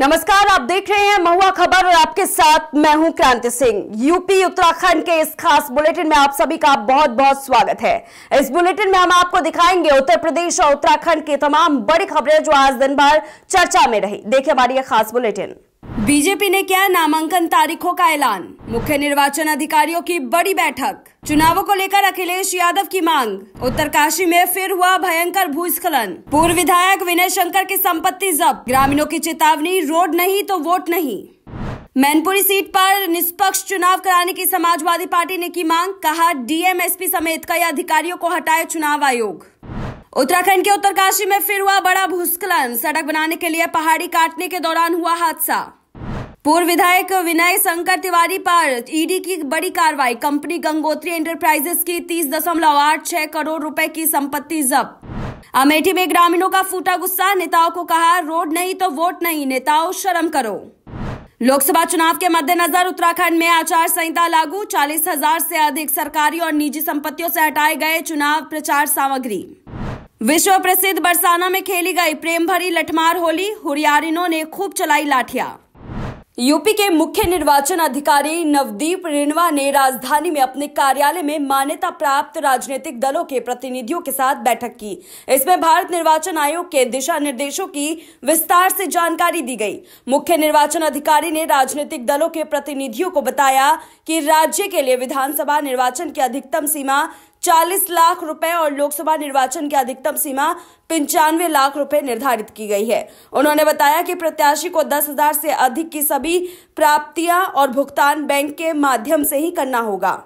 नमस्कार आप देख रहे हैं महुआ खबर और आपके साथ मैं हूं क्रांति सिंह यूपी उत्तराखंड के इस खास बुलेटिन में आप सभी का बहुत बहुत स्वागत है इस बुलेटिन में हम आपको दिखाएंगे उत्तर प्रदेश और उत्तराखंड की तमाम बड़ी खबरें जो आज दिन भर चर्चा में रही देखिए हमारी यह खास बुलेटिन बीजेपी ने किया नामांकन तारीखों का ऐलान मुख्य निर्वाचन अधिकारियों की बड़ी बैठक चुनावों को लेकर अखिलेश यादव की मांग उत्तरकाशी में फिर हुआ भयंकर भूस्खलन पूर्व विधायक विनय शंकर की संपत्ति जब्त ग्रामीणों की चेतावनी रोड नहीं तो वोट नहीं मैनपुरी सीट पर निष्पक्ष चुनाव कराने की समाजवादी पार्टी ने की मांग कहा डीएमएसपी समेत कई अधिकारियों को हटाए चुनाव आयोग उत्तराखंड के उत्तरकाशी में फिर हुआ बड़ा भूस्खलन सड़क बनाने के लिए पहाड़ी काटने के दौरान हुआ हादसा पूर्व विधायक विनय शंकर तिवारी पर ईडी की बड़ी कार्रवाई कंपनी गंगोत्री एंटरप्राइजेस की तीस दशमलव आठ छह करोड़ रुपए की संपत्ति जब्त अमेठी में ग्रामीणों का फूटा गुस्सा नेताओं को कहा रोड नहीं तो वोट नहीं नेताओं शर्म करो लोकसभा चुनाव के मद्देनजर उत्तराखंड में आचार संहिता लागू चालीस हजार से अधिक सरकारी और निजी संपत्तियों से हटाए गए चुनाव प्रचार सामग्री विश्व प्रसिद्ध बरसाना में खेली गई प्रेम भरी लठमार होली हुरियारिनों ने खूब चलाई लाठिया यूपी के मुख्य निर्वाचन अधिकारी नवदीप रिनवा ने राजधानी में अपने कार्यालय में मान्यता प्राप्त राजनीतिक दलों के प्रतिनिधियों के साथ बैठक की इसमें भारत निर्वाचन आयोग के दिशा निर्देशों की विस्तार से जानकारी दी गई मुख्य निर्वाचन अधिकारी ने राजनीतिक दलों के प्रतिनिधियों को बताया कि राज्य के लिए विधानसभा निर्वाचन की अधिकतम सीमा चालीस लाख रुपए और लोकसभा निर्वाचन की अधिकतम सीमा पंचानवे लाख रुपए निर्धारित की गई है उन्होंने बताया कि प्रत्याशी को दस हजार से अधिक की सभी प्राप्तियां और भुगतान बैंक के माध्यम से ही करना होगा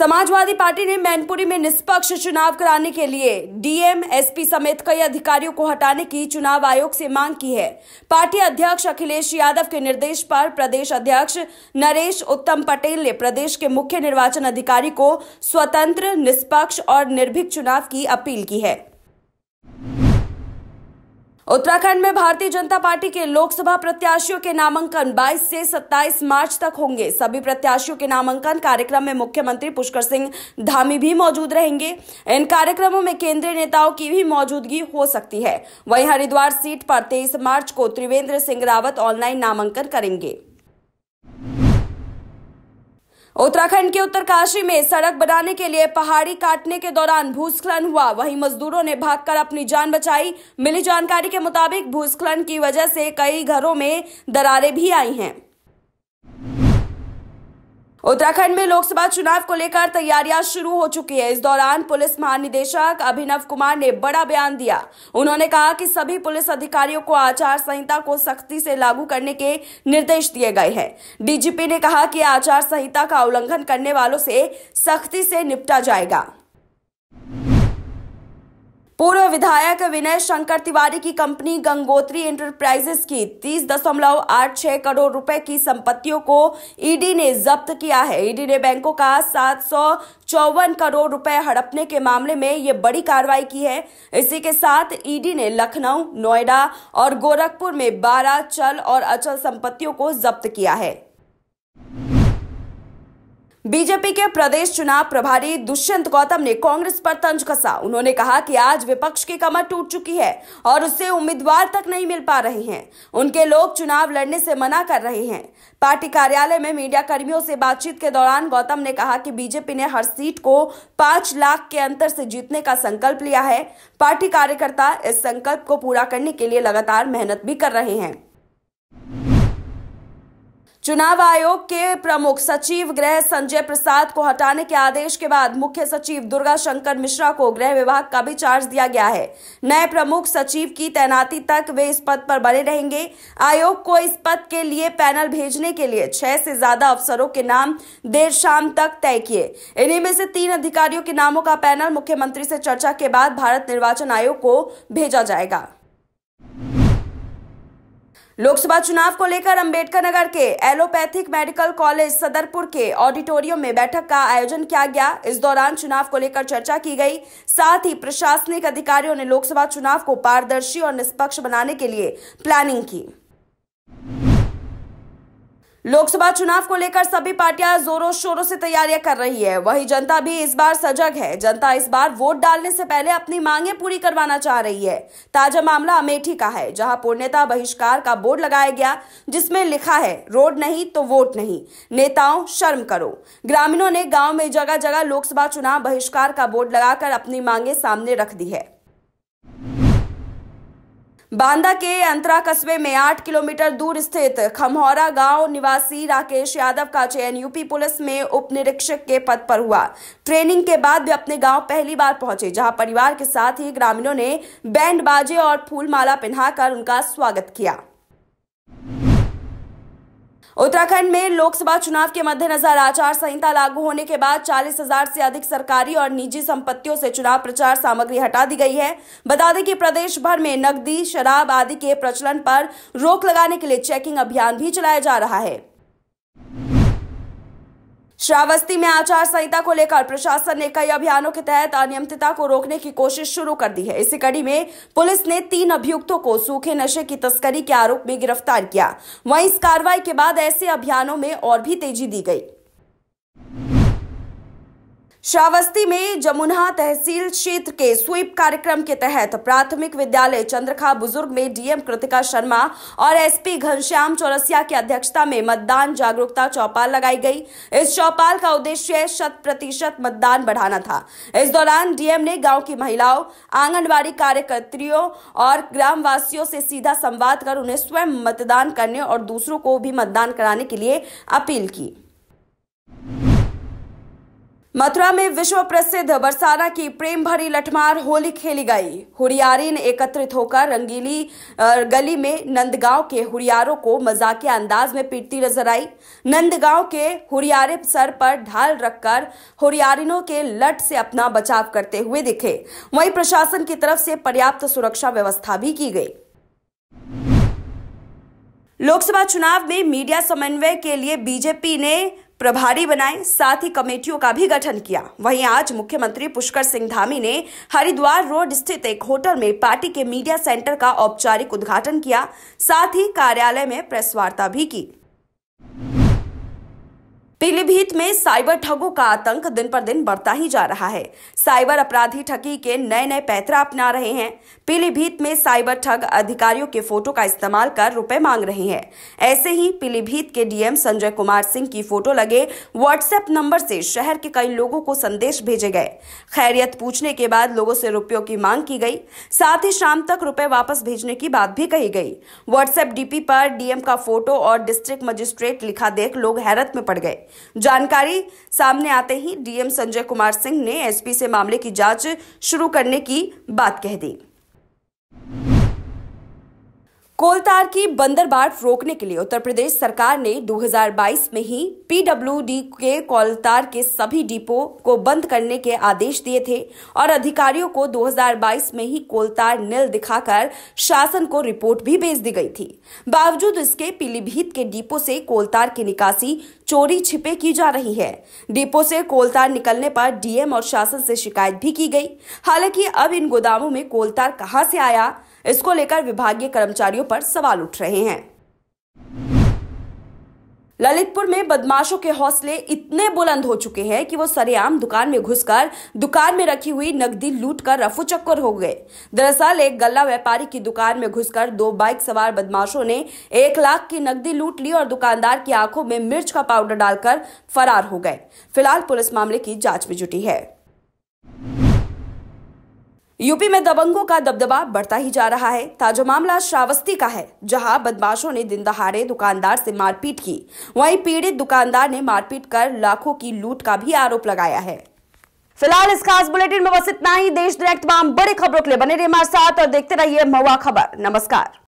समाजवादी पार्टी ने मैनपुरी में निष्पक्ष चुनाव कराने के लिए डीएम एसपी समेत कई अधिकारियों को हटाने की चुनाव आयोग से मांग की है पार्टी अध्यक्ष अखिलेश यादव के निर्देश पर प्रदेश अध्यक्ष नरेश उत्तम पटेल ने प्रदेश के मुख्य निर्वाचन अधिकारी को स्वतंत्र निष्पक्ष और निर्भीक चुनाव की अपील की है उत्तराखंड में भारतीय जनता पार्टी के लोकसभा प्रत्याशियों के नामांकन 22 से 27 मार्च तक होंगे सभी प्रत्याशियों के नामांकन कार्यक्रम में मुख्यमंत्री पुष्कर सिंह धामी भी मौजूद रहेंगे इन कार्यक्रमों में केंद्रीय नेताओं की भी मौजूदगी हो सकती है वहीं हरिद्वार सीट पर 23 मार्च को त्रिवेंद्र सिंह रावत ऑनलाइन नामांकन करेंगे उत्तराखंड के उत्तरकाशी में सड़क बनाने के लिए पहाड़ी काटने के दौरान भूस्खलन हुआ वहीं मजदूरों ने भागकर अपनी जान बचाई मिली जानकारी के मुताबिक भूस्खलन की वजह से कई घरों में दरारें भी आई हैं उत्तराखंड में लोकसभा चुनाव को लेकर तैयारियां शुरू हो चुकी है इस दौरान पुलिस महानिदेशक अभिनव कुमार ने बड़ा बयान दिया उन्होंने कहा कि सभी पुलिस अधिकारियों को आचार संहिता को सख्ती से लागू करने के निर्देश दिए गए हैं डीजीपी ने कहा कि आचार संहिता का उल्लंघन करने वालों से सख्ती से निपटा जाएगा विधायक विनय शंकर तिवारी की कंपनी गंगोत्री एंटरप्राइजेस की तीस दशमलव आठ छह करोड़ रुपए की संपत्तियों को ईडी ने जब्त किया है ईडी ने बैंकों का सात सौ चौवन करोड़ रुपए हड़पने के मामले में ये बड़ी कार्रवाई की है इसी के साथ ईडी ने लखनऊ नोएडा और गोरखपुर में बारह चल और अचल संपत्तियों को जब्त किया है बीजेपी के प्रदेश चुनाव प्रभारी दुष्यंत गौतम ने कांग्रेस पर तंज कसा उन्होंने कहा कि आज विपक्ष की कमर टूट चुकी है और उसे उम्मीदवार तक नहीं मिल पा रहे हैं उनके लोग चुनाव लड़ने से मना कर रहे हैं पार्टी कार्यालय में मीडिया कर्मियों से बातचीत के दौरान गौतम ने कहा कि बीजेपी ने हर सीट को पांच लाख के अंतर से जीतने का संकल्प लिया है पार्टी कार्यकर्ता इस संकल्प को पूरा करने के लिए लगातार मेहनत भी कर रहे हैं चुनाव आयोग के प्रमुख सचिव गृह संजय प्रसाद को हटाने के आदेश के बाद मुख्य सचिव दुर्गा शंकर मिश्रा को गृह विभाग का भी चार्ज दिया गया है नए प्रमुख सचिव की तैनाती तक वे इस पद पर बने रहेंगे आयोग को इस पद के लिए पैनल भेजने के लिए छह से ज्यादा अफसरों के नाम देर शाम तक तय किए इन्हीं में से तीन अधिकारियों के नामों का पैनल मुख्यमंत्री से चर्चा के बाद भारत निर्वाचन आयोग को भेजा जाएगा लोकसभा चुनाव को लेकर अंबेडकर नगर के एलोपैथिक मेडिकल कॉलेज सदरपुर के ऑडिटोरियम में बैठक का आयोजन किया गया इस दौरान चुनाव को लेकर चर्चा की गई साथ ही प्रशासनिक अधिकारियों ने लोकसभा चुनाव को पारदर्शी और निष्पक्ष बनाने के लिए प्लानिंग की लोकसभा चुनाव को लेकर सभी पार्टियां जोरों शोरों से तैयारियां कर रही है वही जनता भी इस बार सजग है जनता इस बार वोट डालने से पहले अपनी मांगे पूरी करवाना चाह रही है ताजा मामला अमेठी का है जहां पूर्णता बहिष्कार का बोर्ड लगाया गया जिसमें लिखा है रोड नहीं तो वोट नहीं नेताओं शर्म करो ग्रामीणों ने गाँव में जगह जगह लोकसभा चुनाव बहिष्कार का बोर्ड लगाकर अपनी मांगे सामने रख दी है बांदा के अंतरा कस्बे में आठ किलोमीटर दूर स्थित खमहौरा गांव निवासी राकेश यादव का चयन यूपी पुलिस में उप निरीक्षक के पद पर हुआ ट्रेनिंग के बाद वे अपने गांव पहली बार पहुंचे जहां परिवार के साथ ही ग्रामीणों ने बैंड बाजे और फूलमाला पहनाकर उनका स्वागत किया उत्तराखंड में लोकसभा चुनाव के मद्देनजर आचार संहिता लागू होने के बाद चालीस हजार से अधिक सरकारी और निजी संपत्तियों से चुनाव प्रचार सामग्री हटा दी गई है बता दें कि प्रदेश भर में नकदी शराब आदि के प्रचलन पर रोक लगाने के लिए चेकिंग अभियान भी चलाया जा रहा है श्रावस्ती में आचार संहिता को लेकर प्रशासन ने कई अभियानों के तहत अनियमितता को रोकने की कोशिश शुरू कर दी है इसी कड़ी में पुलिस ने तीन अभियुक्तों को सूखे नशे की तस्करी के आरोप में गिरफ्तार किया वहीं इस कार्रवाई के बाद ऐसे अभियानों में और भी तेजी दी गई श्रावस्ती में जमुना तहसील क्षेत्र के स्वीप कार्यक्रम के तहत प्राथमिक विद्यालय चंद्रखा बुजुर्ग में डीएम कृतिका शर्मा और एसपी घनश्याम चौरसिया की अध्यक्षता में मतदान जागरूकता चौपाल लगाई गई इस चौपाल का उद्देश्य शत प्रतिशत मतदान बढ़ाना था इस दौरान डीएम ने गांव की महिलाओं आंगनबाड़ी कार्यकर्तियों और ग्रामवासियों से सीधा संवाद कर उन्हें स्वयं मतदान करने और दूसरों को भी मतदान कराने के लिए अपील की मथुरा में विश्व प्रसिद्ध बरसाना की प्रेम भरी लठमार होली खेली गई हुरियारी ने एकत्रित होकर रंगीली गली में नंदगांव के हुरियारों को मजाक अंदाज में पीटती नजर आई नंदगांव के हुरियारे सर पर ढाल रखकर हुरियारिनों के लट से अपना बचाव करते हुए दिखे वहीं प्रशासन की तरफ से पर्याप्त सुरक्षा व्यवस्था भी की गई लोकसभा चुनाव में मीडिया समन्वय के लिए बीजेपी ने प्रभारी बनाए साथ ही कमेटियों का भी गठन किया वहीं आज मुख्यमंत्री पुष्कर सिंह धामी ने हरिद्वार रोड स्थित एक होटल में पार्टी के मीडिया सेंटर का औपचारिक उद्घाटन किया साथ ही कार्यालय में प्रेस वार्ता भी की पीलीभीत में साइबर ठगों का आतंक दिन पर दिन बढ़ता ही जा रहा है साइबर अपराधी ठगी के नए नए पैतरा अपना रहे हैं पीलीभीत में साइबर ठग अधिकारियों के फोटो का इस्तेमाल कर रुपए मांग रहे हैं ऐसे ही पीलीभीत के डीएम संजय कुमार सिंह की फोटो लगे व्हाट्सएप नंबर से शहर के कई लोगों को संदेश भेजे गए खैरियत पूछने के बाद लोगों से रुपयों की मांग की गई साथ ही शाम तक रुपए वापस भेजने की बात भी कही गई व्हाट्सएप डीपी पर डीएम का फोटो और डिस्ट्रिक्ट मजिस्ट्रेट लिखा देख लोग हैरत में पड़ गए जानकारी सामने आते ही डीएम संजय कुमार सिंह ने एसपी से मामले की जांच शुरू करने की बात कह दी कोलतार की बंदरबाट रोकने के लिए उत्तर प्रदेश सरकार ने 2022 में ही पीडब्ल्यूडी के कोलतार के सभी डिपो को बंद करने के आदेश दिए थे और अधिकारियों को 2022 में ही कोलतार नील दिखाकर शासन को रिपोर्ट भी भेज दी गई थी बावजूद इसके पीलीभीत के डिपो से कोलतार की निकासी चोरी छिपे की जा रही है डिपो से कोलतार निकलने पर डीएम और शासन से शिकायत भी की गई हालांकि अब इन गोदामों में कोलतार कहां से आया इसको लेकर विभागीय कर्मचारियों पर सवाल उठ रहे हैं ललितपुर में बदमाशों के हौसले इतने बुलंद हो चुके हैं कि वो सरेआम दुकान में घुसकर दुकान में रखी हुई नकदी लूट कर रफू चक्कर हो गए दरअसल एक गल्ला व्यापारी की दुकान में घुसकर दो बाइक सवार बदमाशों ने एक लाख की नकदी लूट ली और दुकानदार की आंखों में मिर्च का पाउडर डालकर फरार हो गए फिलहाल पुलिस मामले की जांच में जुटी है यूपी में दबंगों का दबदबा बढ़ता ही जा रहा है ताजा मामला श्रावस्ती का है जहां बदमाशों ने दिन दहाड़े दुकानदार से मारपीट की वहीं पीड़ित दुकानदार ने मारपीट कर लाखों की लूट का भी आरोप लगाया है फिलहाल इस खास बुलेटिन में बस इतना ही देश डायरेक्ट तमाम बड़ी खबरों के लिए बने रहिए हमारे साथ और देखते रहिए मवा खबर नमस्कार